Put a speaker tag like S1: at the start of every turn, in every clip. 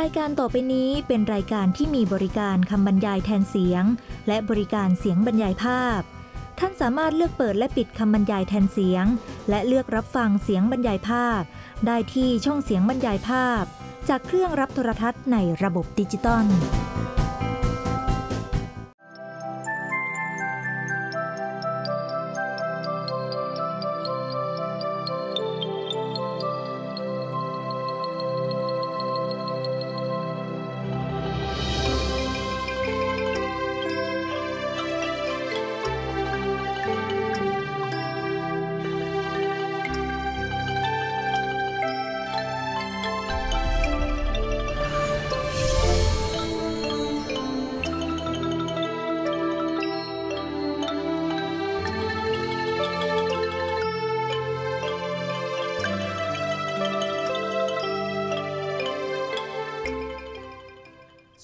S1: รายการต่อไปนี้เป็นรายการที่มีบริการคำบรรยายแทนเสียงและบริการเสียงบรรยายภาพ ท่านสามารถเลือกเปิดและปิดคำบรรยายแทนเสียงและเลือกรับฟังเสียงบรรยายภาพได้ที่ช่องเสียงบรรยายภาพจากเครื่องรับโทรทัศน์ในระบบดิจิตอล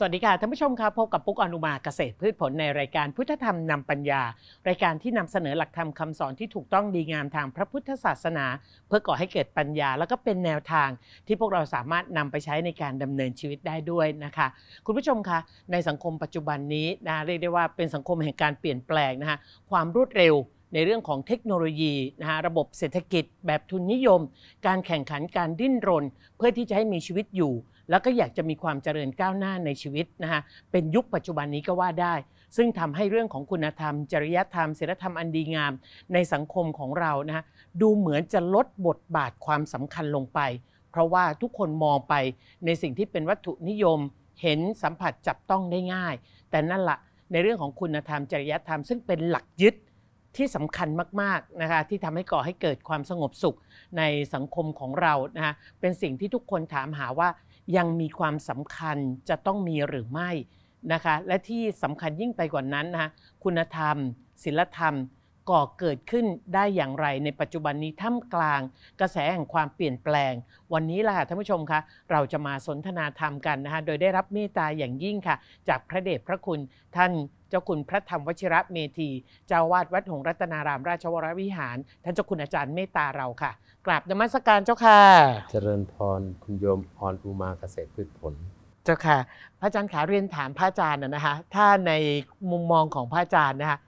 S1: สวัสดีค่ะท่านผู้ชมครับพบกับปุ๊กอนุมาเกษตรพืชผลในรายการพุทธธรรมนำปัญญา รายการที่นำเสนอหลักธรรมคำสอนที่ถูกต้องดีงามทางพระพุทธศาสนา เพื่อก่อให้เกิดปัญญา แล้วก็เป็นแนวทาง ที่พวกเราสามารถนำไปใช้ในการดำเนินชีวิตได้ด้วยนะคะ คุณผู้ชมคะในสังคมปัจจุบันนี้นะเรียกได้ว่าเป็นสังคมแห่งการเปลี่ยนแปลงนะคะความรวดเร็วในเรื่องของเทคโนโลยีนะฮะระบบเศรษฐกิจ แบบทุนนิยม การแข่งขันการดิ้นรน เพื่อที่จะให้มีชีวิตอยู่แล้วก็อยากจะมีความเจริญก้าวหน้าในชีวิตนะคะเป็นยุคปัจจุบันนี้ก็ว่าได้ ซึ่งทำให้เรื่องของคุณธรรม จริยธรรมศีลธรรมอันดีงาม ในสังคมของเรานะคะดูเหมือนจะลดบทบาทความสำคัญลงไป เพราะว่าทุกคนมองไปในสิ่งที่เป็นวัตถุนิยมเห็นสัมผัสจับต้องได้ง่าย แต่นั่นละ ในเรื่องของคุณธรรม จริยธรรม ซึ่งเป็นหลักยึดที่สำคัญมากๆนะคะ ที่ทำให้ก่อให้เกิดความสงบสุขในสังคมของเรานะคะเป็นสิ่งที่ทุกคนถามหาว่ายังมีความสำคัญจะต้องมีหรือไม่นะคะและที่สำคัญยิ่งไปกว่านั้นนะคะคุณธรรมศิลธรรมก่อเกิดขึ้นได้อย่างไรในปัจจุบันนี้ท่ามกลาง กระแสแห่งความเปลี่ยนแปลง วันนี้ล่ะท่านผู้ชมคะเราจะมาสนทนาธรรมกันนะคะโดยได้รับเมตตาอย่างยิ่งค่ะ จากพระเดชพระคุณท่านเจ้าคุณพระธรรมวชิระเมธีเจ้าวาดวัดหงรัตนารามราชวรวิหาร ท่านเจ้าคุณอาจารย์เมตตาเราค่ะ กราบนมัสการเจ้าค่ะ
S2: เจริญพรคุณโยมพรอุมาเกษตรพืชผล
S1: เจ้าค่ะ พระอาจารย์ขาเรียนถามพระอาจารย์นะคะ ถ้าในมุมมองของพระอาจารย์นะคะ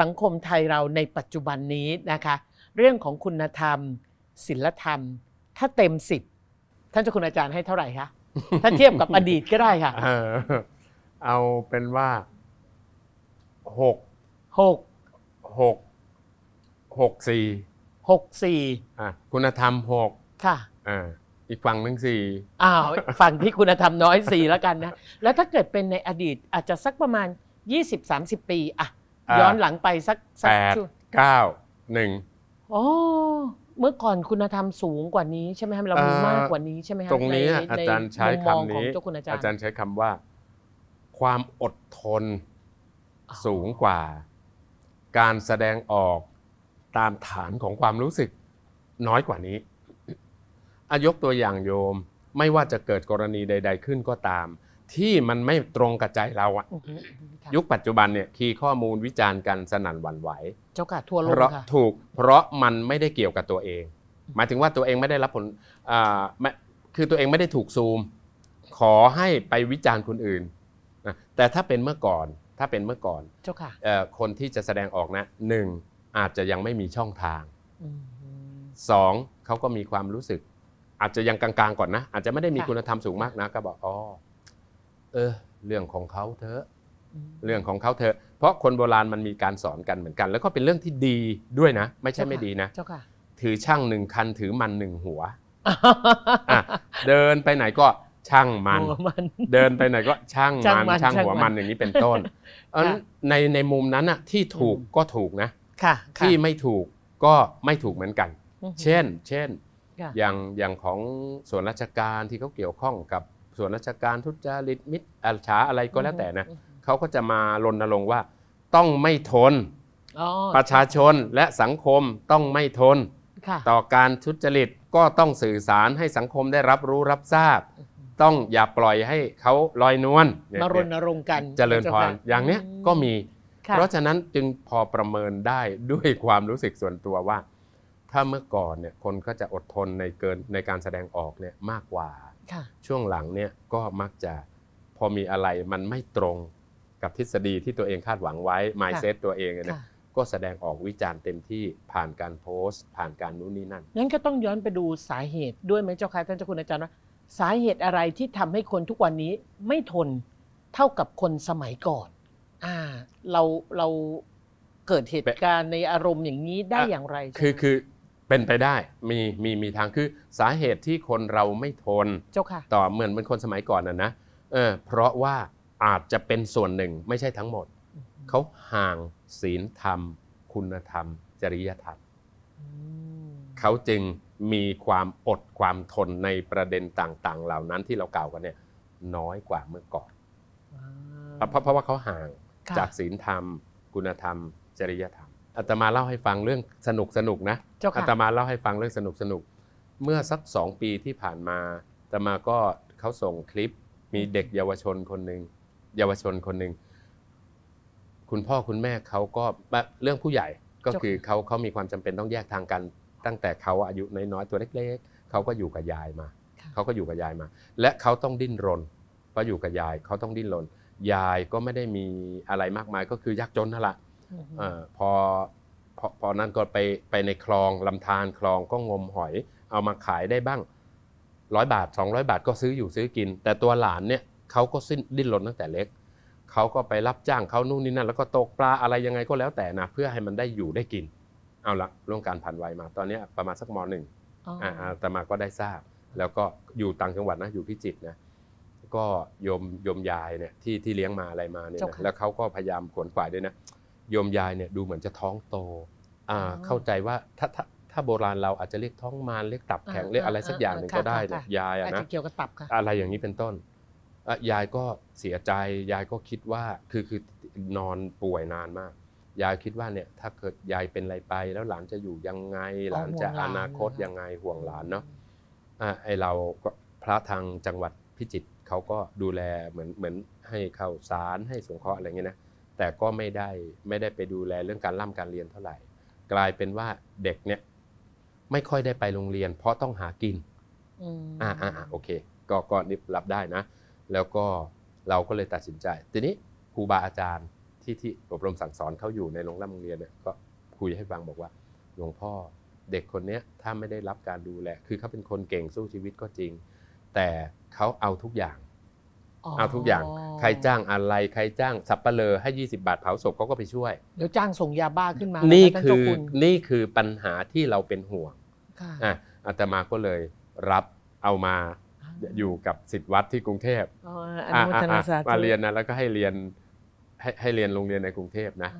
S1: สังคมไทยเราในปัจจุบันนี้นะคะ เรื่องของคุณธรรมศิลธรรม ถ้าเต็มสิบท่านเจ้าคุณอาจารย์ให้เท่าไหร่คะ
S2: ถ้าเทียบกับอดีตก็ได้ค่ะ เอาเป็นว่าหกหกหกหกสี่หกสี่อ่ะคุณธรรมหกค่ะอ่าอีกฝั่งหนึ่งสี่อ้าวฝั่งที่คุณธรรมน้อยสี่
S1: แล้วกันนะ แล้วถ้าเกิดเป็นในอดีตอาจจะสักประมาณยี่สิบสามสิบปีอ่ะย้อนหลังไปสักสักแปดเก้าหนึ่งอ๋อเมื่อก่อนคุณธรรมสูงกว่านี้ใช่ไหมฮะเรามีมากกว่านี้ใช่ไหมฮะตรงนี้อาจารย์ใช้คำนี้อาจารย์ใช
S2: ้คำว่า ความอดทนสูงกว่า การแสดงออกตามฐานของความรู้สึกน้อยกว่านี้ อายกตัวอย่างโยม ไม่ว่าจะเกิดกรณีใดๆขึ้นก็ตามที่มันไม่ตรงกับใจเราอะยุคปัจจุบันเนี่ยคีย์ข้อมูลวิจารณ์กันสนั่นหวั่นไหวเ
S1: จ้าค่ะทั่วโลกค่ะ
S2: ถูก เพราะมันไม่ได้เกี่ยวกับตัวเอง หมายถึงว่าตัวเองไม่ได้รับผลอ่าคือตัวเองไม่ได้ถูกซูม ขอให้ไปวิจารณ์คนอื่นนะแต่ถ้าเป็นเมื่อก่อน ถ้าเป็นเมื่อก่อนเจ้าค่ะคนที่จะแสดงออกนะหนึ่งอาจจะยังไม่มีช่องทางสองเขาก็มีความรู้สึก อาจจะยังกลางๆ ก่อนนะ อาจจะไม่ได้มีคุณธรรมสูงมากนะ ก็บอกอ๋อเออเรื่องของเขาเถอะเรื่องของเขาเถอะ เพราะคนโบราณมันมีการสอนกันเหมือนกัน แล้วก็เป็นเรื่องที่ดีด้วยนะ ไม่ใช่ไม่ดีนะถือช่างหนึ่งคันถือมันหนึ่งหัวเดินไปไหนก็ช่างมัน เดินไปไหนก็ช่างมันช่างหัวมันอย่างนี้เป็นต้นในในมุมนั้นอะที่ถูกก็ถูกนะที่ไม่ถูกก็ไม่ถูกเหมือนกัน เช่น เช่นอย่างอย่างของส่วนราชการที่เขาเกี่ยวข้องกับส่วนราชการทุจริตมิตรอาชาอะไรก็แล้วแต่นะเขาก็จะมารณรงค์ว่าต้องไม่ทนประชาชนและสังคมต้องไม่ทนต่อการทุจริตก็ต้องสื่อสารให้สังคมได้รับรู้รับทราบ ต้องอย่าปล่อยให้เขาลอยนวลมาร
S1: ณรงค์กัน เจริญพรอย่างเนี้ยก็
S2: มี เพราะฉะนั้นจึงพอประเมินได้ด้วยความรู้สึกส่วนตัวว่า ถ้าเมื่อก่อนเนี่ยคนก็จะอดทนในเกินในการแสดงออกเนี่ยมากกว่าช่วงหลังเนี่ยก็มักจะพอมีอะไรมันไม่ตรงกับทฤษฎีที่ตัวเองคาดหวังไว้ mindset ตัวเองนะก็แสดงออกวิจารณ์เต็มที่ผ่านการโพสต์ ผ่านการนู้นนี่นั่น
S1: งั้นก็ต้องย้อนไปดูสาเหตุด้วยไหมเจ้าค่ะท่านเจ้าคุณอาจารย์ว่า สาเหตุอะไรที่ทำให้คนทุกวันนี้ไม่ทนเท่ากับคนสมัยก่อน อ่าเราเรา เกิดเหตุการณ์ในอารมณ์อย่างนี้ได้อย่างไร คือ
S2: คือเป็นไปได้มีมีมีทางคือสาเหตุที่คนเราไม่ทนเจ้าค่ะ ต่อเหมือนเป็นคนสมัยก่อนน่ะนะเออเพราะว่าอาจจะเป็นส่วนหนึ่งไม่ใช่ทั้งหมดเขาห่างศีลธรรม คุณธรรม จริยธรรมเขาจึงมีความอดความทนในประเด็นต่าง ๆ เหล่านั้นที่เรากล่าวกันเนี่ย น้อยกว่าเมื่อก่อนเพราะเพราะว่าเขาห่างจากศีลธรรม คุณธรรม จริยธรรมอาตมาเล่าให้ฟังเรื่องสนุกสนุกนะ อาตมาเล่าให้ฟังเรื่องสนุกสนุก เมื่อสักสองปีที่ผ่านมา อาตมาก็เขาส่งคลิปมีเด็กเยาวชนคนหนึ่ง เยาวชนคนหนึ่ง คุณพ่อคุณแม่เขาก็เรื่องผู้ใหญ่ก็คือเขาเขามีความจำเป็นต้องแยกทางกัน ตั้งแต่เขาอายุน้อยๆ ตัวเล็กๆ เขาก็อยู่กับยายมา เขาก็อยู่กับยายมา และเขาต้องดิ้นรนเพราะอยู่กับยายเขาต้องดิ้นรน ยายก็ไม่ได้มีอะไรมากมายก็คือยากจนนั่นแหละพอ พอ พอนั้นก็ไป ไปในคลองลำธาร คลองก็งมหอย เอามาขายได้บ้างร้อยบาท200 บาทก็ซื้ออยู่ซื้อกิน แต่ตัวหลานเนี่ย เขาก็สิ้นดิ้นรนตั้งแต่เล็ก เขาก็ไปรับจ้างเขานู่นนี่นั่น แล้วก็ตกปลาอะไรยังไงก็แล้วแต่นะ เพื่อให้มันได้อยู่ได้กิน เอาละ ร่วงการผ่านวัยมา ตอนนี้ประมาณสักมหนึ่งอ่าแต่มาก็ได้ทราบ แล้วก็อยู่ต่างจังหวัดนะ อยู่พิจิตรนะ ก็ยมยมยายเนี่ยที่ที่เลี้ยงมาอะไรมาเนี่ยนะแล้วเขาก็พยายามขวนขวายด้วยนะโยมยายเนี่ยดูเหมือนจะท้องโต อ่าเข้าใจว่าถ้าถ้าถ้าโบราณเราอาจจะเรียกท้องมารเรียกตับแข็งเรียกอะไรสักอย่างหนึ่งก็ได้เนี่ยยายนะเกี่ยวกับตับค่ะอะไรอย่างนี้เป็นต้น ยายก็เสียใจ ยายก็คิดว่าคือคือ นอนป่วยนานมาก ยายคิดว่าเนี่ยถ้าเกิดยายเป็นอะไรไปแล้วหลานจะอยู่ยังไงหลานจะอนาคตยังไงห่วงหลานเนาะ อ่าไอเราก็พระทางจังหวัดพิจิตรเขาก็ดูแลเหมือนเหมือนให้ข้าวสารให้สงเคราะห์อะไรเงี้ยนะแต่ก็ไม่ได้ไม่ได้ไปดูแลเรื่องการล่ำการเรียนเท่าไหร่ กลายเป็นว่าเด็กเนี่ยไม่ค่อยได้ไปโรงเรียน เพราะต้องหากินอ่าอ่าโอเค ก็ก็นรับได้นะ แล้วก็เราก็เลยตัดสินใจ ทีนี้ครูบาอาจารย์ที่ที่อบรมสั่งสอนเขาอยู่ในโรงเรียนเนี่ย ก็คุยให้ฟังบอกว่า หลวงพ่อ เด็กคนเนี้ยถ้าไม่ได้รับการดูแล คือเขาเป็นคนเก่งสู้ชีวิตก็จริง แต่เขาเอาทุกอย่างเอาทุกอย่างใครจ้างอะไรใครจ้างสับปะเลอ ให้ 20 บาทเผาศพเขาก็ไปช่วย
S1: เดี๋ยวจ้างส่งยาบ้าขึ้นมา นี่คือ
S2: นี่คือปัญหาที่เราเป็นห่วงอ่ะอาตมาก็เลยรับเอามาอยู่กับสิทธิวัดที่กรุงเทพอออ๋นุมาเรียนนะแล้วก็ให้เรียนให้ให้เรียนโรงเรียนในกรุงเทพนะ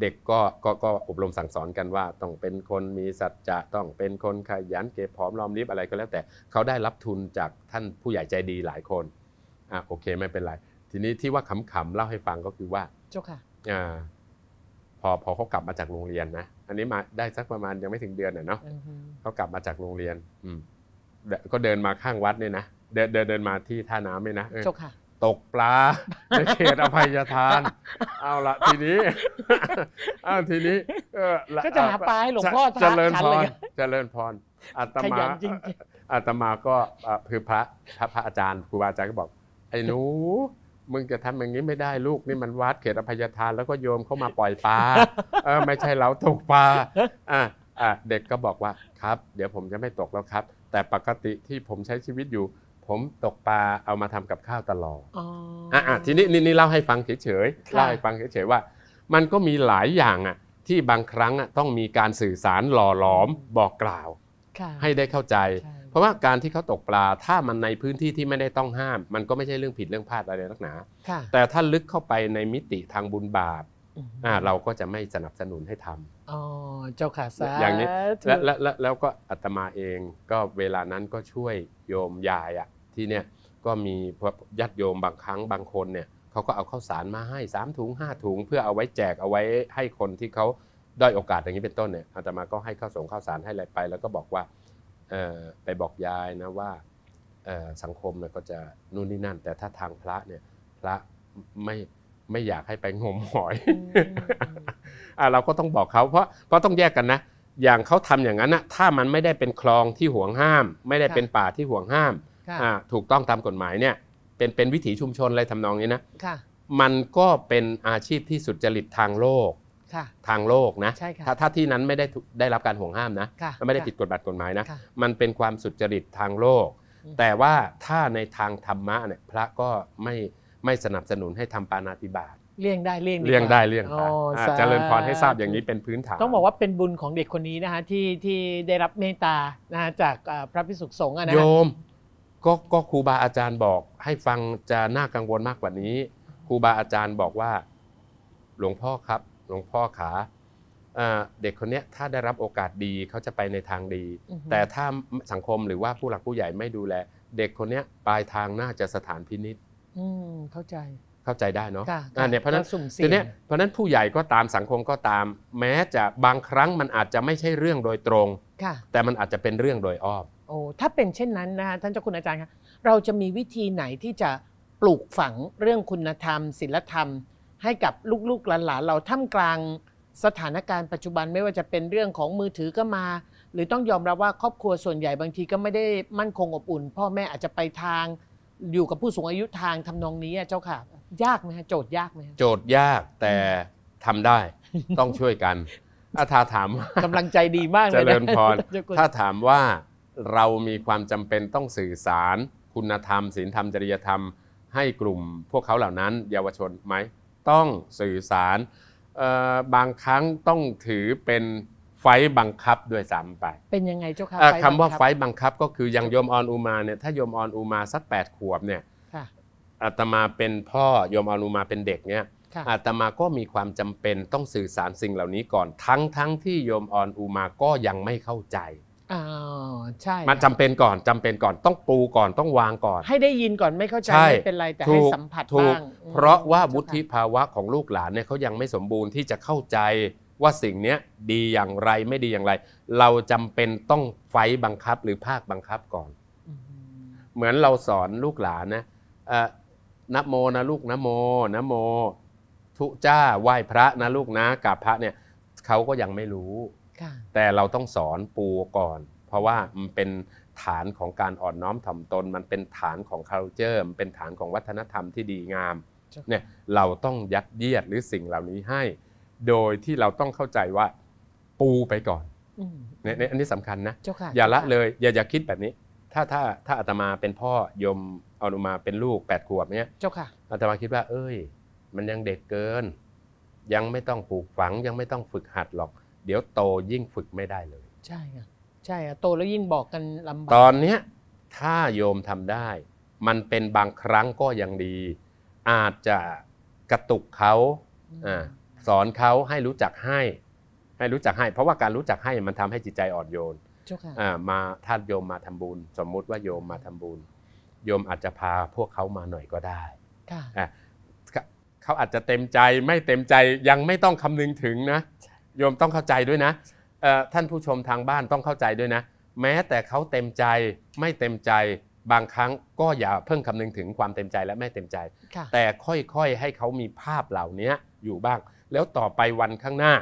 S2: เด็กก็ก็ก็อบรมสั่งสอนกันว่า ต้องเป็นคนมีสัจจะต้องเป็นคนขยันเก็บ้อมรอมริบอะไรก็แล้วแต่เขาได้รับทุนจากท่านผู้ใหญ่ใจดีหลายคนอ่ะโอเคไม่เป็นไร ทีนี้ที่ว่าขำๆเล่าให้ฟังก็คือว่าเจ้าค่ะ อ่า พอพอเขากลับมาจากโรงเรียนนะอันนี้มาได้สักประมาณยังไม่ถึงเดือนเนาะเขากลับมาจากโรงเรียนอืมก็เดินมาข้างวัดเนี่ยนะเดินเดินเดินมาที่ท่าน้ำเนี่ยนะเจ้าค่ะ ตกปลาในเขตอภัยทาน เอาละทีนี้ เอาทีนี้ก็จะหาปลาให้หลวงพ่อทานเจริญพรเจริญพรอาตมาอาตมาก็คือพระ พระอาจารย์ครูบาอาจารย์ก็บอกไอ้หนูมึงจะทำอย่างนี้ไม่ได้ลูกนี่มันวัดเขตอภัยทานแล้วก็โยมเข้ามาปล่อยปลาเออไม่ใช่เราตกปลาอ่ะอ่ะเด็กก็บอกว่าครับ เดี๋ยวผมจะไม่ตกแล้วครับ แต่ปกติที่ผมใช้ชีวิตอยู่ ผมตกปลาเอามาทำกับข้าวตลอด
S1: อ๋อ่ะ
S2: ทีนี้นี่เล่าให้ฟังเฉยๆเล่าให้ฟังเฉยๆว่า มันก็มีหลายอย่างอ่ะ ที่บางครั้งอ่ะต้องมีการสื่อสารหล่อหลอมบอกกล่าวให้ได้เข้าใจราะว่าการที่เขาตกปลาถ้ามันในพื้นที่ที่ไม่ได้ต้องห้าม มันก็ไม่ใช่เรื่องผิดเรื่องพลาดอะไรนักหนาแต่ถ้าลึกเข้าไปในมิติทางบุญบาปเราก็จะไม่สนับสนุนให้ท
S1: ำอ๋อเจ้าขาสาอย่างนี้ แล้วแล
S2: ้วแล้วก็อาตมาเองก็เวลานั้นก็ช่วยโยมยายอ่ะที่เนี่ยก็มีญาติโยมบางครั้งบางคนเนี่ยเขาก็เอาข้าวสารมาให้สามถุงห้าถุงเพื่อเอาไว้แจกเอาไว้ให้คนที่เขาได้โอกาสอย่างนี้เป็นต้นเนี่ยอาตมาก็ให้ข้าวสงข้าวสารให้อะไรไป แล้วก็บอกว่าไปบอกยายนะว่าสังคมเนี่ยก็จะนู่นนี่นั่น แต่ถ้าทางพระเนี่ยพระไม่ไม่อยากให้ไปงมหอย เราก็ต้องบอกเขาเพราะเพราะต้องแยกกันนะอย่างเขาทำอย่างนั้นนะถ้ามันไม่ได้เป็นคลองที่ห่วงห้าม ไม่ได้เป็นป่าที่ห่วงห้ามถูกต้องตามกฎหมายเนี่ยเป็นเป็นวิถีชุมชนอะไรทำนองนี้นะมันก็เป็นอาชีพที่สุดจริตทางโลกทางโลกนะถ้าถ้าที่นั้นไม่ได้ได้รับการห่วงห้ามนะมันไม่ได้ผิดกฎบัตรกฎหมายนะ มันเป็นความสุจริตทางโลก แต่ว่าถ้าในทางธรรมะเนี่ยพระก็ไม่ไม่สนับสนุนให้ทำปาณาติบาต
S1: เลี่ยงได้เลี่ยงเลี่ยงได้เลี่ยงได้เจริญพรให้ทราบอย
S2: ่างนี้เป็นพื้นฐานต้องบอกว
S1: ่าเป็นบุญของเด็กคนนี้นะฮะที่ที่ได้รับเมตตาจากพระพิสุขสงฆ์นะโย
S2: มก็ก็ครูบาอาจารย์บอกให้ฟังจะน่ากังวลมากกว่านี้ครูบาอาจารย์บอกว่าหลวงพ่อครับหลวงพ่อขาเด็กคนนี้ถ้าได้รับโอกาสดีเขาจะไปในทางดี แต่ถ้าสังคมหรือว่าผู้หลักผู้ใหญ่ไม่ดูแลเด็กคนนี้ปลายทางน่าจะสถานพินิษเข้าใจเข้าใจได้เนาะเนี่ยเพราะนั้นทีนี้เพราะนั้นผู้ใหญ่ก็ตามสังคมก็ตาม แม้จะบางครั้งมันอาจจะไม่ใช่เรื่องโดยตรงแต่มันอาจจะเป็นเรื่องโดยอ้อม
S1: โอ้ถ้าเป็นเช่นนั้นนะคะท่านเจ้าคุณอาจารย์คะเราจะมีวิธีไหนที่จะปลูกฝังเรื่องคุณธรรมศีลธรรมให้กับลูกๆหลานๆ เราท่ามกลางสถานการณ์ปัจจุบันไม่ว่าจะเป็นเรื่องของมือถือก็มา หรือต้องยอมรับว่าครอบครัวส่วนใหญ่บางทีก็ไม่ได้มั่นคงอบอุ่น พ่อแม่อาจจะไปทางอยู่กับผู้สูงอายุทางทำนองนี้เจ้าค่ะ ยากไหมฮะโจทย์ยากไหม
S2: โจทย์ยากแต่ทำได้ต้องช่วยกันอาถาถามกำลังใจดีมากเลยเจริญพรถ้าถามว่าเรามีความจำเป็นต้องสื่อสารคุณธรรมศีลธรรมจริยธรรม ให้กลุ่ม พวกเขาเหล่านั้น เยาวชนไหมต้องสื่อสารบางครั้งต้องถือเป็นไฟบังคับด้วยซ้ำไป
S1: เป็นยังไงเจ้าค่ะคำว่าไฟ
S2: บังคับก็คือยังยมออนอุมาเนี่ยถ้ายมออนอุมาสัก8ขวบเนี่ยอาตมาเป็นพ่อยมออนอุมาเป็นเด็กเนี่ยอาตมาก็มีความจำเป็นต้องสื่อสารสิ่งเหล่านี้ก่อนทั้งทั้งที่ยมออนอุมาก็ยังไม่เข้าใจ
S1: อาวใช่มันจ
S2: ำเป็นก่อนจำเป็นก่อนต้องปูก่อนต้องวางก่อน ใ
S1: ห้ได้ยินก่อนไม่เข้าใจใไม่เป็นไรแต่ให้สัมผัสบ้างเพร
S2: าะว่าวุฒิภาวะของลูกหลานเนี่ยเขายังไม่สมบูรณ์ที่จะเข้าใจว่าสิ่งนี้ดีอย่างไรไม่ดีอย่างไร เราจำเป็นต้องไฟบังคับหรือภาคบังคับก่อนอเหมือนเราสอนลูกหลานนะนะโมนะลูกนะโมนะโมทุจ้าไหว้พระนะลูกนะกราบพระเนี่ยเขาก็ยังไม่รู้แต่เราต้องสอนปูก่อน เพราะว่ามันเป็นฐานของการอ่อนน้อมถ่อมตน มันเป็นฐานของาลเจอร์มันเป็นฐานของวัฒนธรรมที่ดีงามเนี่ยเราต้องยัดเยียดหรือสิ่งเหล่านี้ให้ โดยที่เราต้องเข้าใจว่า ปูไปก่อนเนี่ยอันนี้สำคัญนะอย่าละเลยอย่าอย่าคิดแบบนี้ ถ้าถ้าถ้าอาตมาเป็นพ่อยมอานุมาเป็นลูกแปดขวบเนี่ยเจ้าค่ะอาตมาคิดว่า เอ้ย มันยังเด็กเกิน ยังไม่ต้องปลูกฝัง ยังไม่ต้องฝึกหัดหรอกเดี๋ยวโตยิ่งฝึกไม่ได้เลย
S1: ใช่ค่ะใช่อะโตแล้วยิ่งบอกกันลำบากต
S2: อนเนี้ยถ้าโยมทำได้ มันเป็นบางครั้งก็ยังดี อาจจะกระตุกเขาอ่าสอนเขาให้รู้จักให้ ให้รู้จักให้ เพราะว่าการรู้จักให้มันทำให้จิตใจอ่อนโยนมาท่อ่ามาาโยมมาทำบุญสมมุติว่าโยมมาทำบุญโยมอาจจะพาพวกเขามาหน่อยก็ได้ค่ะอ่เขาเขาอาจจะเต็มใจไม่เต็มใจยังไม่ต้องคำนึงถึงนะใช่โยมต้องเข้าใจด้วยนะท่านผู้ชมทางบ้านต้องเข้าใจด้วยนะ แม้แต่เขาเต็มใจไม่เต็มใจบางครั้งก็อย่าเพิ่งคำนึงถึงความเต็มใจ และไม่เต็มใจแต่ค่อยๆให้เขามีภาพเหล่านี้อยู่บ้าง แล้วต่อไปวันข้างหน้า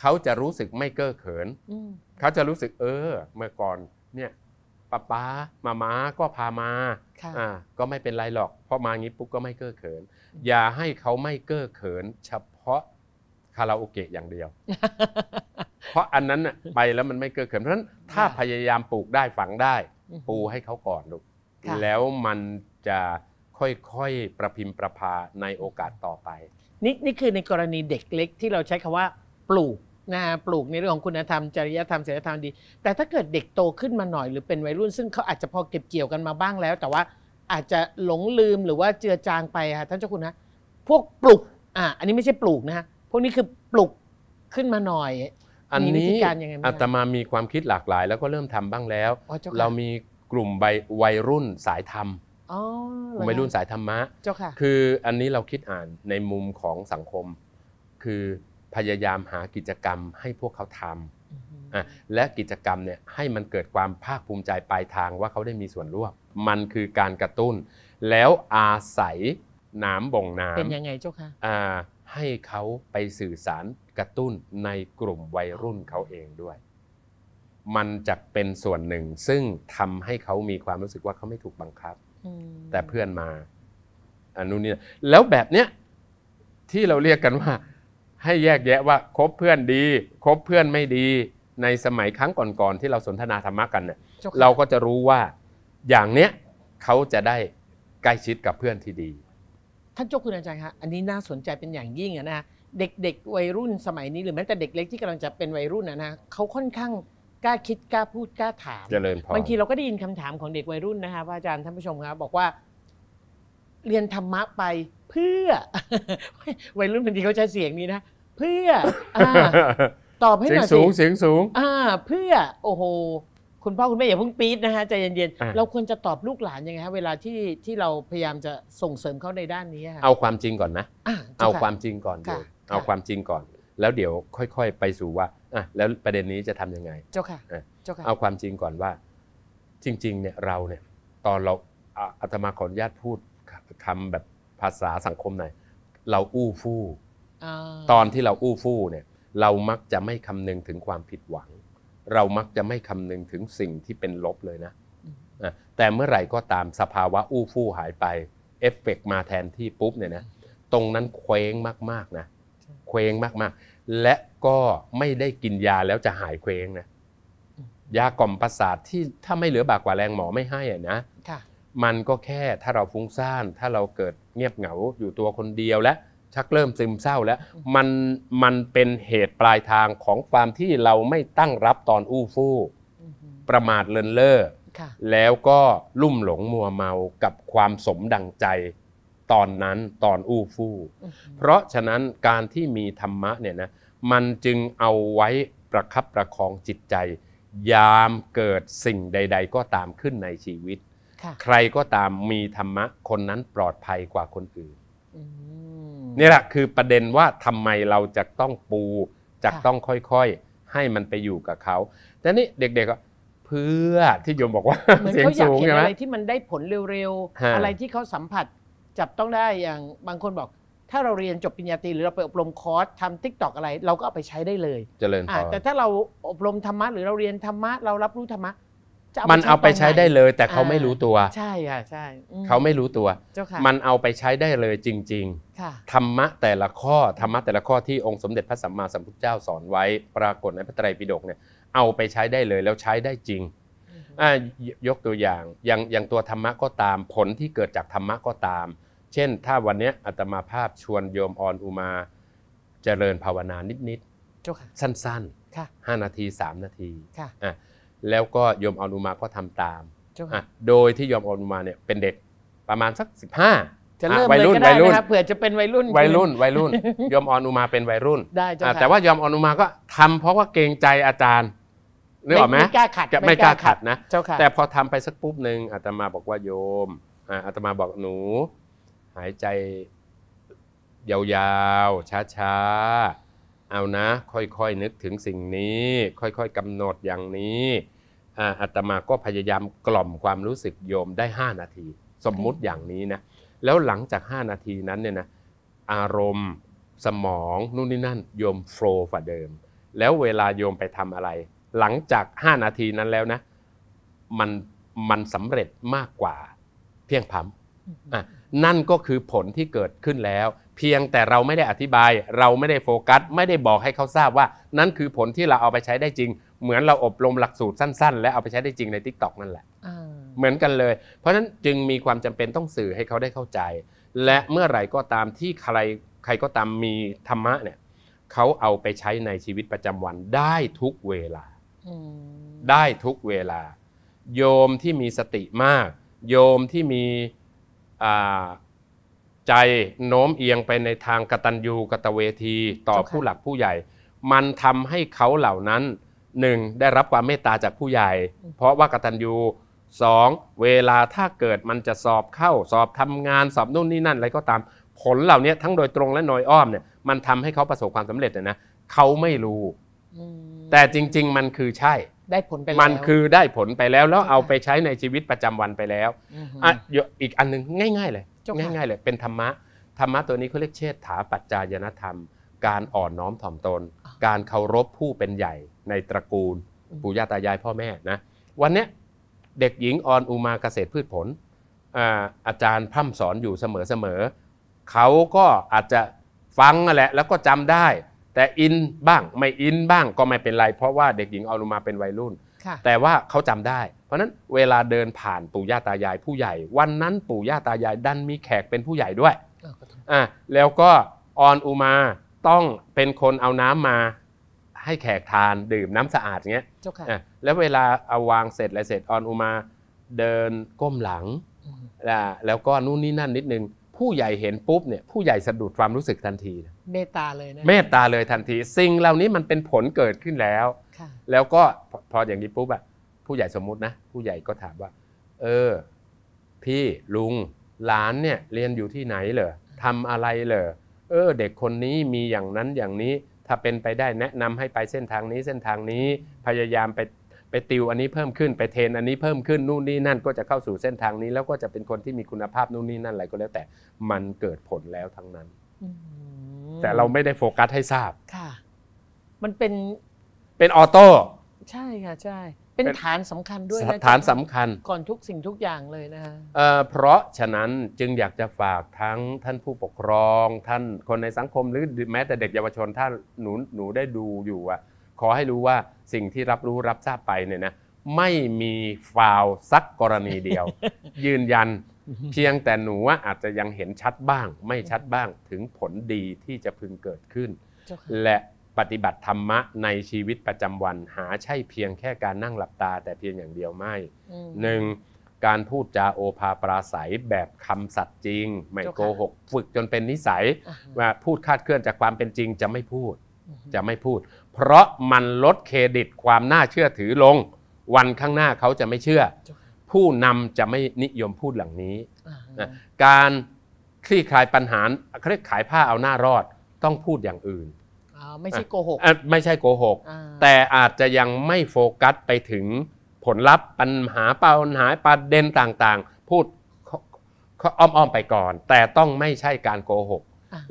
S2: เขาจะรู้สึกไม่เก้อเขินเขาจะรู้สึกเออ เมื่อก่อน เนี่ยป้าป้ามาม้า ก็พามาอ่าก็ไม่เป็นไรหรอกพอมางี้ปุ๊บก็ไม่เก้อเขิน อย่าให้เขาไม่เก้อเขินเฉคาราโอเกะอย่างเดียว เพราะอันนั้นะไปแล้วมันไม่เกิดเขินเพราะฉะนั้นถ้าพยายามปลูกได้ฝังได้ ปูให้เขาก่อนลูกแล้วมันจะค่อยๆ ประพิมพ์ประพาในโอกาสต่อไป
S1: นี่นี่คือในกรณีเด็กเล็กที่เราใช้คำว่าปลูกนะปลูกในเรื่องของคุณธรรมจริยธรรมศีลธรรมดี แต่ถ้าเกิดเด็กโตขึ้นมาหน่อยหรือเป็นวัยรุ่น ซึ่งเขาอาจจะพอเก็บเกี่ยวกันมาบ้างแล้ว แต่ว่าอาจจะหลงลืมหรือว่าเจือจางไปค่ะท่านเจ้าคุณนะ พวกปลูก อ่า อันนี้ไม่ใช่ปลูกนะฮะวกนี้คือปลุกขึ้นมาหน่อย
S2: อันนี้ธัอาตมามีความคิดหลากหลายแล้วก็เริ่มทำบ้างแล้ว เรามีกลุ่มใบวัยรุ่นสายธรรมกลุ่มวัยรุ่นสายธรรมะคคืออันนี้เราคิดอ่านในมุมของสังคม คือพยายามหากิจกรรมให้พวกเขาทำและกิจกรรมเนี่ยให้มันเกิดความภาคภูมิใจปลายทางว่าเขาได้มีส่วนร่วม มันคือการกระตุ้น แล้วอาศัยน้ำบ่งน้ำเป็นยังไงเจ้าค่ะให้เขาไปสื่อสารกระตุ้นในกลุ่มวัยรุ่นเขาเองด้วย มันจะเป็นส่วนหนึ่ง ซึ่งทำให้เขามีความรู้สึกว่าเขาไม่ถูกบังคับแต่เพื่อนมาอันนู้นนี่แล้วแบบเนี้ยที่เราเรียกกันว่า ให้แยกแยะว่าคบเพื่อนดีคบเพื่อนไม่ดี ในสมัยครั้งก่อนๆที่เราสนทนาธรรมะกันเนี่ยเราก็จะรู้ว่า อย่างเนี้ยเขาจะได้ใกล้ชิดกับเพื่อนที่ดี
S1: ท่านเจ้าคุณอาจารย์คะอันนี้น่าสนใจเป็นอย่างยิ่งนะเด็ก ๆ วัยรุ่นสมัยนี้ หรือแม้แต่เด็กเล็กที่กำลังจะเป็นวัยรุ่นนะนะเขาค่อนข้างกล้าคิด กล้าพูดกล้าถามเจ
S2: ริญพรบางทีเรา
S1: ก็ได้ยินคำถามของเด็กวัยรุ่นนะคะะอาจารย์ท่านผู้ชมครับ บอกว่า เรียนธรรมะไปเพื่อ วัยรุ่นบางทีเขาใช้เสียงนี้นะเพื่อ
S2: ตอบให้หน่อยสิเสียงสูงเสียงสูง อ
S1: ่า เพื่อ โอ้โหคุณพ่อคุณแม่อย่าเพิ่งปี๊ดนะฮะใจเย็นๆ เราควรจะตอบลูกหลานยังไงฮะเวลาที่ที่เราพยายามจะส่งเสริมเขาในด้านนี้ฮะเอ
S2: าความจริงก่อนนะเอาความจริงก่อนเ่ยเอาความจริงก่อน แล้วเดี๋ยวค่อย ๆ ไปสู่ว่าอ่ะแล้วประเด็นนี้จะทำยังไง
S1: เจ้าค่ะเจ้าค่ะ เอา
S2: ความจริงก่อนว่า จริง ๆเนี่ยเราเนี่ยตอนเราอาตมาขออนุญาตพูดคำแบบภาษาสังคมหน่อยเราอู้ฟู่ตอนที่เราอู้ฟู่เนี่ย เรามักจะไม่คำนึงถึงความผิดหวังเรามักจะไม่คำนึงถึงสิ่งที่เป็นลบเลยนะ แต่เมื่อไหร่ก็ตามสภาวะอู้ฟู่หายไป เอฟเฟกมาแทนที่ปุ๊บเนี่ยนะตรงนั้นเคว้งมากๆนะเคว้งมากๆ และก็ไม่ได้กินยาแล้วจะหายเคว้งนะ ยากล่อมประสาทที่ถ้าไม่เหลือบากกว่าแรงหมอไม่ให้อ่ะนะมันก็แค่ถ้าเราฟุ้งซ่าน ถ้าเราเกิดเงียบเหงาอยู่ตัวคนเดียวและชักเริ่มซึมเศร้าแล้ว มัน มันเป็นเหตุปลายทางของความที่เราไม่ตั้งรับตอนอู้ฟู่ประมาทเลินเล่อแล้วก็ลุ่มหลงมัวเมากับความสมดังใจตอนนั้นตอนอู้ฟู่เพราะฉะนั้นการที่มีธรรมะเนี่ยนะ มันจึงเอาไว้ประคับประคองจิตใจ ยามเกิดสิ่งใด ๆ ก็ตามขึ้นในชีวิต ใครก็ตามมีธรรมะคนนั้นปลอดภัยกว่าคนอื่นนี่แหละคือประเด็นว่าทำไมเราจะต้องปูจะต้องค่อยๆ ให้มันไปอยู่กับเขา แต่นี่เด็กๆก็เพื่อที่โยมบอกว่าเสียงสูงใช่ไหมอะไรที
S1: ่มันได้ผลเร็วๆอะไรที่เขาสัมผัสจับต้องได้อย่างบางคนบอก ถ้าเราเรียนจบปริญญาตรีหรือเราไปอบรมคอร์สทำทิกตอกอะไร เราก็เอาไปใช้ได้เลยเจริญแต่ถ้าเราอบรมธรรมะหรือเราเรียนธรรมะเรารับรู้ธรรมะจะมันเอาไปใช้ได้เลยแต่เขาไม่รู้ตัว ใช่ค่ะใช่เขาไม่
S2: รู้ตัวมันเอาไปใช้ได้เลยจริงๆธรรมะแต่ละข้อธรรมะแต่ละข้อที่องค์สมเด็จพระสัมมาสัมพุทธเจ้าสอนไว้ ปรากฏในพระไตรปิฎกเนี่ย เอาไปใช้ได้เลยแล้วใช้ได้จริงยกตัวอย่างอย่างอย่างตัวธรรมะก็ตามผลที่เกิดจากธรรมะก็ตาม เช่น ถ้าวันนี้อาตมาภาพชวนโยมออนอุมา เจริญภาวนานิดๆสั้นๆ5นาที3นาทีแล้วก็โยมอนุมาก็ทำตามโดยที่โยมอนุมาเนี่ย เป็นเด็กประมาณสักสิบห้าจะเริ่มเลยก็ได้นะครับเผ
S1: ื่อจะเป็นวัยรุ่น วัยรุ่น วัยรุ่น
S2: ยมอนุมาเป็นวัยรุ่น ได้จ้ะแต่ว่ายมอนุมาก็ทำ เพราะว่าเกรงใจอาจารย์นึกออกไหมไม่กล้าขัดจะไม่กล้าขัดนะ แต่พอทำไปสักปุ๊บหนึ่งอาตมาบอกว่าโยมอาตมาบอกหนู หายใจยาวๆ ช้าๆเอานะค่อยๆ นึกถึงสิ่งนี้ ค่อยๆกำหนดอย่างนี้อาตมาก็พยายามกล่อมความรู้สึกโยมได้5นาที สมมุติอย่างนี้นะ แล้วหลังจาก 5 นาทีนั้นเนี่ยนะ อารมณ์สมองนู่นนี่นั่น โยมโฟล์ว่าเดิม แล้วเวลาโยมไปทำอะไร หลังจาก 5 นาทีนั้นแล้วนะ มันมันสำเร็จมากกว่า เพียงพัมนั่นก็คือผลที่เกิดขึ้นแล้วเพียงแต่เราไม่ได้อธิบายเราไม่ได้โฟกัส ไม่ได้บอกให้เขาทราบว่า นั่นคือผลที่เราเอาไปใช้ได้จริง เหมือนเราอบรมหลักสูตรสั้นๆ และเอาไปใช้ได้จริงในทิกต o k นั่นแหละเหมือนกันเลย เพราะฉะนั้นจึงมีความจำเป็นต้องสื่อให้เขาได้เข้าใจ และเมื่อไหร่ก็ตามที่ใครใครก็ตามมีธรรมะเนี่ย เขาเอาไปใช้ในชีวิตประจำวันได้ทุกเวลาได้ทุกเวลา โยมที่มีสติมาก โยมที่มีใจโน้มเอียงไปในทางกตัญญูกตเวทีต่อผู้หลักผู้ใหญ่ มันทำให้เขาเหล่านั้นหนึ่งได้รับความเมตตาจากผู้ใหญ่ เพราะว่ากตัญญูสองเวลาถ้าเกิดมันจะสอบเข้า สอบทำงานสอบนู่นนี่นั่นอะไรก็ตามผลเหล่านี้ทั้งโดยตรงและโดยอ้อมเนี่ยมันทำให้เขาประสบความสำเร็จนะเขาไม่รู้แต่จริงๆมันคือใช่
S1: ได้ผลไปแล้ว มันคือได้
S2: ผลไปแล้วแล้วเอาไปใช้ในชีวิตประจำวันไปแล้ว อ่ะ อีกอันนึงง่าย ๆเลย ง่าย ๆเลย เป็นธรรมะ ธรรมะตัวนี้เขาเรียกเชดฐาปัจจายนธรรม การอ่อนน้อมถ่อมตน การเคารพผู้เป็นใหญ่ในตระกูล ปู่ย่าตายายพ่อแม่นะ วันนี้เด็กหญิงออนอุมาเกษตรพืชผล อาจารย์พร่ำสอนอยู่เสมอๆ เขาก็อาจจะฟังแหละ แล้วก็จำได้แต่อินบ้างไม่อินบ้างก็ไม่เป็นไรเพราะว่าเด็กหญิงเอาลงมาเป็นวัยรุ่นแต่ว่าเขาจำได้ เพราะนั้นเวลาเดินผ่านปู่ย่าตายายผู้ใหญ่ วันนั้นปู่ย่าตายายดันมีแขกเป็นผู้ใหญ่ด้วยอ่าแล้วก็ออนอุมาต้องเป็นคนเอาน้ำมาให้แขกทานดื่มน้ำสะอาดเงี้ยแล้วเวลาเอาวางเสร็จอะไรเสร็จออนอุมาเดินก้มหลังแล้วก็นู่นนี่นั่นนิดนึงผู้ใหญ่เห็นปุ๊บเนี่ย ผู้ใหญ่สะดุดความรู้สึกทันที เมตตาเลยนะเมตตาเลยทันทีสิ่งเหล่านี้มันเป็นผลเกิดขึ้นแล้วแล้วก็พออย่างนี้ปุ๊บอะผู้ใหญ่สมมุตินะ ผู้ใหญ่ก็ถามว่าเออพี่ลุงหลานเนี่ยเรียนอยู่ที่ไหนเหรอทำอะไรเหรอเออ เด็กคนนี้มีอย่างนั้นอย่างนี้ถ้าเป็นไปได้แนะนำให้ไปเส้นทางนี้เส้นทางนี้พยายามไปไปติวอันนี้เพิ่มขึ้นไปเทรนอันนี้เพิ่มขึ้นนู่นนี่นั่น ก็จะเข้าสู่เส้นทางนี้ แล้วก็จะเป็นคนที่มีคุณภาพนู่นนี่นั่นอะไรก็แล้วแต่ มันเกิดผลแล้วทั้งนั้นแต่เราไม่ได้โฟกัสให้ทราบค่ะ มันเป็นเป็นออโต้
S1: ใช่ค่ะใช่ เป็นฐานสำคัญด้วยฐานสำคัญก่อนทุกสิ่งทุกอย่างเลยนะคะ
S2: เพราะฉะนั้นจึงอยากจะฝากทั้งท่านผู้ปกครอง ท่านคนในสังคมหรือแม้แต่เด็กเยาวชนท่านหนูหนูได้ดูอยู่อ่ะ ขอให้รู้ว่าสิ่งที่รับรู้รับทราบไปเนี่ยนะ ไม่มีฟาวซักกรณีเดียว ยืนยันเพียงแต่หนูว่าอาจจะยังเห็นชัดบ้างไม่ชัดบ้างถึงผลดีที่จะพึงเกิดขึ้นและปฏิบัติธรรมะในชีวิตประจำวันหาใช่เพียงแค่การนั่งหลับตา แต่เพียงอย่างเดียวไม่ หนึ่ง การพูดจาโอภาปราศัยแบบคำสัตย์จริง ไม่โกหกฝึกจนเป็นนิสัยว่าพูดคาดเคลื่อนจากความเป็นจริงจะไม่พูดจะไม่พูดเพราะมันลดเครดิตความน่าเชื่อถือลง วันข้างหน้าเขาจะไม่เชื่อ ผู้นำจะไม่นิยมพูดหลังนี้นะการคลี่คลายปัญหาเขาเรียกขายผ้าเอาหน้ารอดต้องพูดอย่างอื่นไม่ใช่โกหกไม่ใช่โกหกแต่อาจจะยังไม่โฟกัสไปถึงผลลัพธ์ปัญหาปัญหาประเด็นต่างๆ พูดอ้อมๆไปก่อน แต่ต้องไม่ใช่การโกหก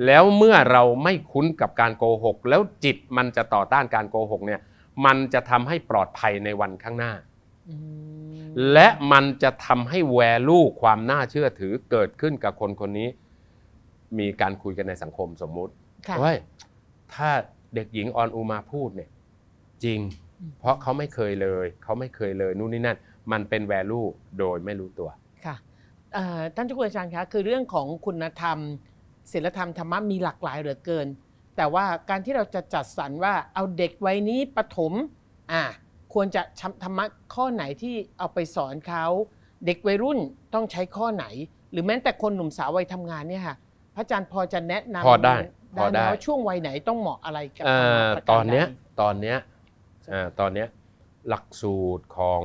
S2: แล้วเมื่อเราไม่คุ้นกับการโกหก แล้วจิตมันจะต่อต้านการโกหกเนี่ย มันจะทำให้ปลอดภัยในวันข้างหน้า และมันจะทำให้แวลูความน่าเชื่อถือเกิดขึ้นกับคนคนนี้ มีการคุยกันในสังคมสมมุติว่าถ้าเด็กหญิงออนอูมาพูดเนี่ยจริง เพราะเขาไม่เคยเลยเขาไม่เคยเลย นู่นนี่นั่น มันเป็นแวลูโดยไม่รู้ตัว
S1: ค่ะท่านทุกอาจารย์คะคือเรื่องของคุณธรรมศีลธรรมธรรมะมีหลากหลายเหลือเกิน แต่ว่าการที่เราจะจัดสรรว่าเอาเด็กวัยนี้ปฐมอ่าควรจะธรรมะข้อไหนที่เอาไปสอนเขาเด็กวัยรุ่นต้องใช้ข้อไหน หรือแม้แต่คนหนุ่มสาววัยทำงานเนี่ยค่ะพระอาจารย์พอจะแนะนำพอได้พอได้ช่วงวัยไหนต้องเหมาะอะไรกับตอนเนี้ย
S2: ตอนเนี้ยตอนเนี้ยหลักสูตรของ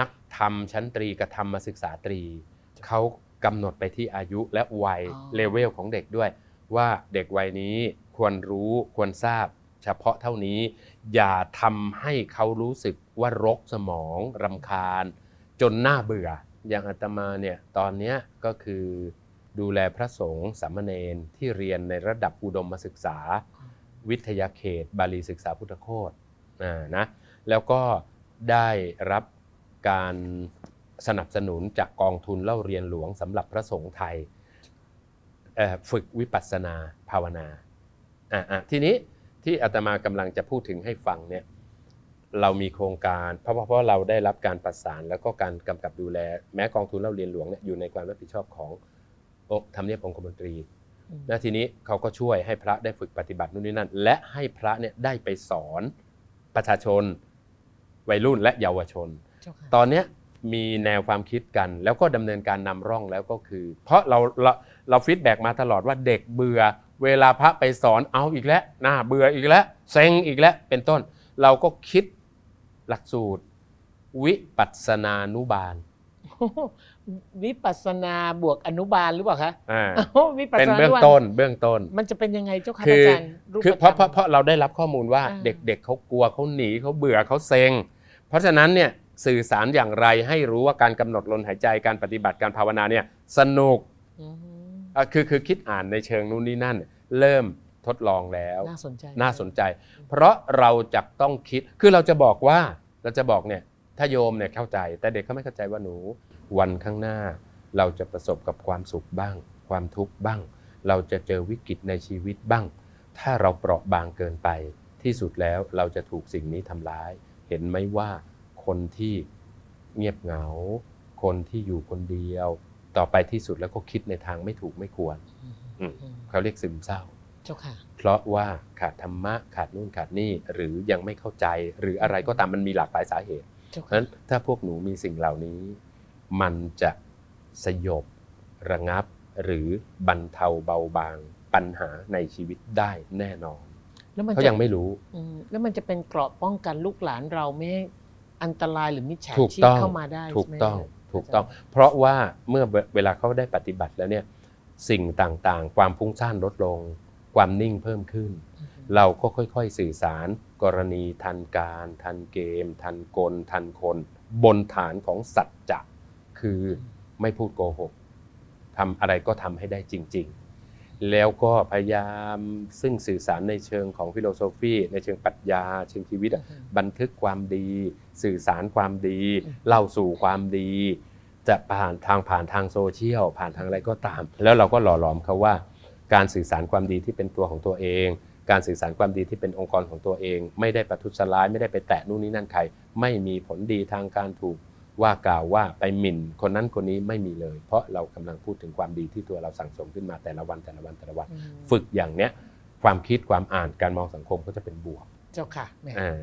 S2: นักธรรมชั้นตรีกระธรรมศึกษาตรีเขากำหนดไปที่อายุและวัย เลเวลของเด็กด้วย ว่าเด็กวัยนี้ควรรู้ควรทราบเฉพาะเท่านี้อย่าทำให้เขารู้สึกว่ารกสมองรำคาญ จนน่าเบื่ออย่างอาตมาเนี่ยตอนนี้ก็คือดูแลพระสงฆ์สามเณรที่เรียนในระดับอุดมศึกษา วิทยาเขต บาลีศึกษาพุทธโคตนะแล้วก็ได้รับการสนับสนุนจากกองทุนเล่าเรียนหลวงสำหรับพระสงฆ์ไทย ฝึกวิปัสสนาภาวนาทีนี้ที่อาตมากำลังจะพูดถึงให้ฟังเนี่ยเรามีโครงการ เพราะเพราะเราได้รับการประสานแล้วก็การกำกับดูแล แม้กองทุนเล่าเรียนหลวงเนี่ยอยู่ในความรับผิดชอบของทำเนียบองคมนตรีนะทีนี้เขาก็ช่วยให้พระได้ฝึกปฏิบัตินู่นนี่นั่นและให้พระเนี่ยได้ไปสอนประชาชนวัยรุ่นและเยาวชนตอนเนี้ยมีแนวความคิดกันแล้วก็ดำเนินการนำร่องแล้วก็คือ เพราะเราเราเราฟีดแบ็กมาตลอดว่าเด็กเบื่อเวลาพระไปสอนเอาอีกแล้วน่าเบื่ออีกแล้ว เซ็งอีกแล้วเป็นต้นเราก็คิดหลักสูตร วิปัสนานุบาล
S1: วิปัสนาบวกอนุบาลหรือเปล่าคะวิปัสนาเป็นเบื้องต้นเบื้องต้นมันจะเป็นยังไงเจ้าค่ะอาจารย์คือเ
S2: พราะเพราะเราได้รับข้อมูลว่าเด็กๆเขากลัวเขาหนีเขาเบื่อเขาเซ็งเพราะฉะนั้นเนี่ยสื่อสารอย่างไรให้รู้ว่าการกำหนดลมหายใจการปฏิบัติการภาวนาเนี่ย สนุกคือคือคิดอ่านในเชิงนู้นนี่นั่น เริ่มทดลองแล้วน่าสนใจน่าสนใจ เพราะเราจะต้องคิดคือเราจะบอกว่าเราจะบอกเนี่ยถ้าโยมเนี่ยเข้าใจ แต่เด็กเขาไม่เข้าใจว่าหนู วันข้างหน้า เราจะประสบกับความสุขบ้าง ความทุกข์บ้าง เราจะเจอวิกฤตในชีวิตบ้าง ถ้าเราเปราะบางเกินไปที่สุดแล้วเราจะถูกสิ่งนี้ทำร้าย เห็นไหมว่าคนที่เงียบเหงา คนที่อยู่คนเดียว ต่อไปที่สุดแล้วก็คิดในทางไม่ถูกไม่ควรเขาเรียกซึมเศร้าเจ้าค่ะ เพราะว่าขาดธรรมะ ขาดนู่นขาดนี่หรือยังไม่เข้าใจหรืออะไรก็ตามมันมีหลากหลายสาเหตุเพราะฉะนั้น ถ้าพวกหนูมีสิ่งเหล่านี้มันจะสยบระงับหรือบรรเทาเบาบางปัญหาในชีวิตได้แน่นอนนเขายังไม่รู้
S1: แล้วมันจะเป็นเกราะป้องกันลูกหลานเราไม่อันตรายหรือมิจฉาชีพเข้ามาได้ถูกต้อง
S2: ถูกต้อง เพราะว่าเมื่อเวลาเขาได้ปฏิบัติแล้วเนี่ยสิ่งต่างๆ ความพุ่งซ่านลดลงความนิ่งเพิ่มขึ้น เราก็ค่อยๆสื่อสารกรณีทันการ ทันเกม ทันกลทันคน บนฐานของสัจจะคือไม่พูดโกหกทำอะไรก็ทำให้ได้จริงๆแล้วก็พยายามซึ่งสื่อสารในเชิงของฟิโลโซฟีในเชิงปรัชญาเชิงชีวิต บันทึกความดี สื่อสารความดี เล่าสู่ความดี จะผ่านทางผ่านทางโซเชียลผ่านทางอะไรก็ตาม แล้วเราก็หล่อหลอมเขาว่า การสื่อสารความดีที่เป็นตัวของตัวเอง การสื่อสารความดีที่เป็นองค์กรของตัวเอง ไม่ได้ประทุษร้ายไม่ได้ไปแตะนู่นนี่นั่นใครไม่มีผลดีทางการถูกว่ากล่าวว่าไปหมิ่นคนนั้นคนนี้ไม่มีเลย เพราะเรากำลังพูดถึงความดีที่ตัวเราสั่งสมขึ้นมาแต่ละวันแต่ละวันแต่ละวันฝึกอย่างเนี้ย ความคิดความอ่านการมองสังคมก็จะเป็นบวก เจ้าค่ะ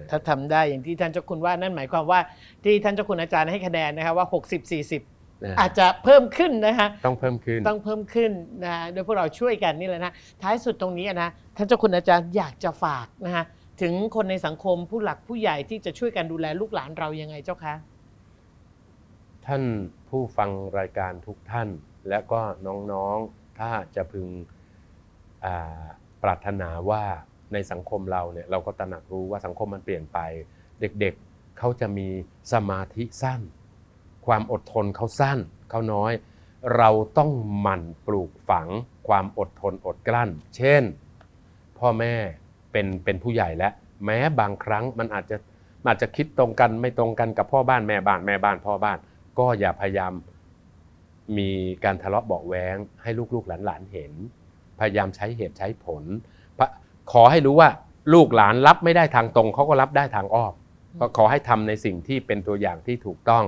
S2: ถ
S1: ้าทำได้อย่างที่ท่านเจ้าคุณว่านั่นหมายความว่า ที่ท่านเจ้าคุณอาจารย์ให้คะแนนนะคะว่า60
S2: 40อาจจ
S1: ะเพิ่มขึ้นนะคะต้องเพิ่มขึ้นต้องเพิ่มขึ้นนะโดยพวกเราช่วยกันนี่แหละนะท้ายสุดตรงนี้นะท่านเจ้าคุณอาจารย์อยากจะฝากนะคะถึงคนในสังคมผู้หลักผู้ใหญ่ที่จะช่วยกันดูแล ลูกหลานเรายังไงเจ้าคะ
S2: ท่านผู้ฟังรายการทุกท่าน และก็น้องๆ ถ้าจะพึงปรารถนาว่าในสังคมเราเนี่ยเราก็ตระหนักรู้ว่าสังคมมันเปลี่ยนไปเด็กๆเขาจะมีสมาธิสั้น ความอดทนเขาสั้นเขาน้อย เราต้องหมั่นปลูกฝังความอดทนอดกลั้น เช่นพ่อแม่เป็นเป็นผู้ใหญ่แล้วแม้บางครั้งมันอาจจะอาจจะคิดตรงกันไม่ตรงกันกับพ่อบ้านแม่บ้านแม่บ้านพ่อบ้านก็อย่าพยายามมีการทะเลาะเบาแว้งให้ลูกๆหลานๆเห็น พยายามใช้เหตุใช้ผล ขอให้รู้ว่าลูกหลานรับไม่ได้ทางตรงเขาก็รับได้ทางอ้อมก็ขอให้ทำในสิ่งที่เป็นตัวอย่างที่ถูกต้อง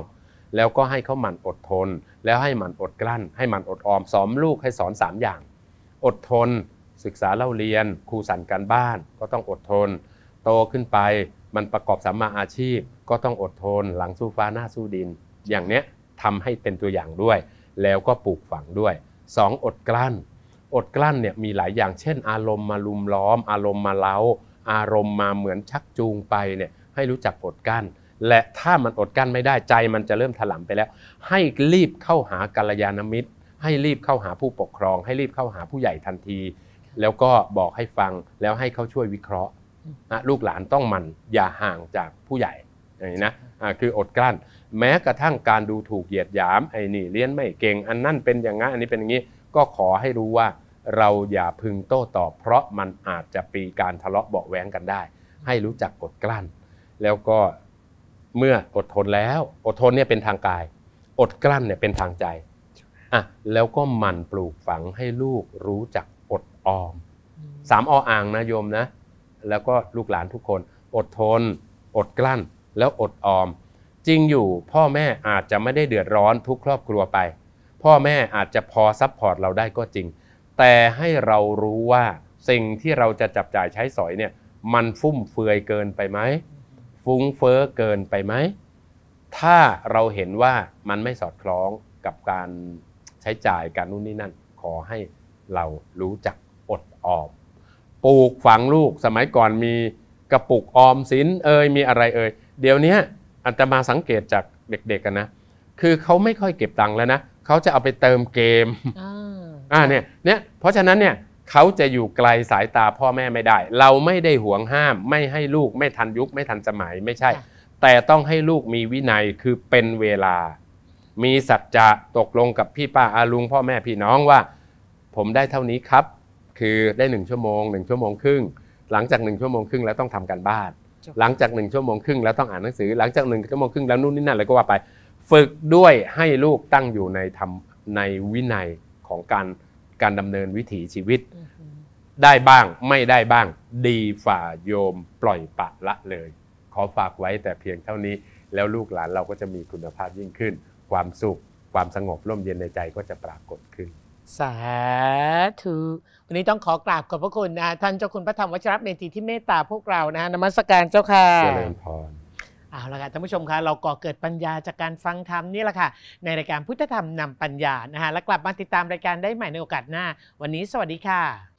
S2: แล้วก็ให้เขาหมั่นอดทน แล้วให้หมั่นอดกลั้น ให้หมั่นอดออม สอนลูกให้สอน3อย่าง อดทน ศึกษาเล่าเรียนครูสั่นการบ้าน ก็ต้องอดทน โตขึ้นไปมันประกอบสัมมาอาชีพ ก็ต้องอดทน หลังสู้ฟ้าหน้าสู้ดินอย่างเนี้ยทำให้เป็นตัวอย่างด้วย แล้วก็ปลูกฝังด้วย 2. อดกลั้นอดกลั้นเนี่ยมีหลายอย่างเช่น อารมณ์มาลุมล้อม อารมณ์มาเล้า อารมณ์มาเหมือนชักจูงไปเนี่ยให้รู้จักอดกลั้น และถ้ามันอดกลั้นไม่ได้ใจมันจะเริ่มถลำไปแล้ว ให้รีบเข้าหากัลยาณมิตร ให้รีบเข้าหาผู้ปกครอง ให้รีบเข้าหาผู้ใหญ่ทันที แล้วก็บอกให้ฟังแล้วให้เขาช่วยวิเคราะห์ลูกหลานต้องมันอย่าห่างจากผู้ใหญ่อย่างนี้นะคืออดกลั้นแม้กระทั่งการดูถูกเหยียดหยามไอ้นี่เลี้ยนไม่เก่งอันนั่นเป็นอย่างนั้นอันนี้เป็นอย่างนี้ก็ขอให้รู้ว่าเราอย่าพึงโต้ตอบเพราะมันอาจจะปีการทะเลาะเบาแหวงกันได้ ให้รู้จักอดกลั้น แล้วก็เมื่ออดทนแล้ว อดทนเนี่ยเป็นทางกาย อดกลั้นเนี่ยเป็นทางใจอ่ะแล้วก็มันปลูกฝังให้ลูกรู้จักอดออมสามออ่างนะโยมนะแล้วก็ลูกหลานทุกคน อดทน อดกลั้นแล้วอดออมจริงอยู่พ่อแม่อาจจะไม่ได้เดือดร้อนทุกครอบครัวไป พ่อแม่อาจจะพอซัพพอร์ตเราได้ก็จริง แต่ให้เรารู้ว่าสิ่งที่เราจะจับจ่ายใช้สอยเนี่ย มันฟุ่มเฟือยเกินไปไหม ฟุ้งเฟ้อเกินไปไหม ถ้าเราเห็นว่ามันไม่สอดคล้องกับการใช้จ่ายการนู่นนี่นั่นขอให้เรารู้จักอดออมปลูกฝังลูกสมัยก่อนมีกระปุกออมสินเอ่ยมีอะไรเอ่ยเดี๋ยวนี้อันตมาสังเกตจากเด็ก ๆกันนะ คือเขาไม่ค่อยเก็บตังค์แล้วนะเขาจะเอาไปเติมเกมอ่าเนี่ยเนี่ย เพราะฉะนั้นเนี่ยเขาจะอยู่ไกลสายตาพ่อแม่ไม่ได้ เราไม่ได้ห่วงห้ามไม่ให้ลูกไม่ทันยุคไม่ทันสมัยไม่ใช่ แต่ต้องให้ลูกมีวินัยคือเป็นเวลา มีสัจจะตกลงกับพี่ป้าอาลุงพ่อแม่พี่น้องว่าผมได้เท่านี้ครับ คือได้หนึ่งชั่วโมงหนึ่งชั่วโมงครึ่งหลังจากหนึ่งชั่วโมงครึ่งแล้วต้องทำการบ้านหลังจากหนึ่งชั่วโมงครึ่งแล้วต้องอ่านหนังสือหลังจากหนึ่งชั่วโมงครึ่งแล้วนู่นนี่นั่นอะไรก็ว่าไปฝึกด้วยให้ลูกตั้งอยู่ในธรรมในวินัยของการการดำเนินวิถีชีวิต ได้บ้างไม่ได้บ้าง ดีฝ่าโยมปล่อยปะละเลย ขอฝากไว้แต่เพียงเท่านี้แล้วลูกหลานเราก็จะมีคุณภาพยิ่งขึ้น ความสุขความสงบร่มเย็นในใจก็จะปรากฏขึ้น
S1: สาธุ วันนี้ต้องขอกราบขอบพระคุณนะท่านเจ้าคุณพระธรรมวชรเมธีที่เมตตาพวกเรานะฮะนมัสการเจ้าค่ะเจริญพรเอาละค่ะท่านผู้ชมคะเราก่อเกิดปัญญาจากการฟังธรรมนี่แหละค่ะ ในรายการพุทธธรรมนำปัญญานะฮะและกลับมาติดตามรายการได้ใหม่ในโอกาสหน้า วันนี้สวัสดีค่ะ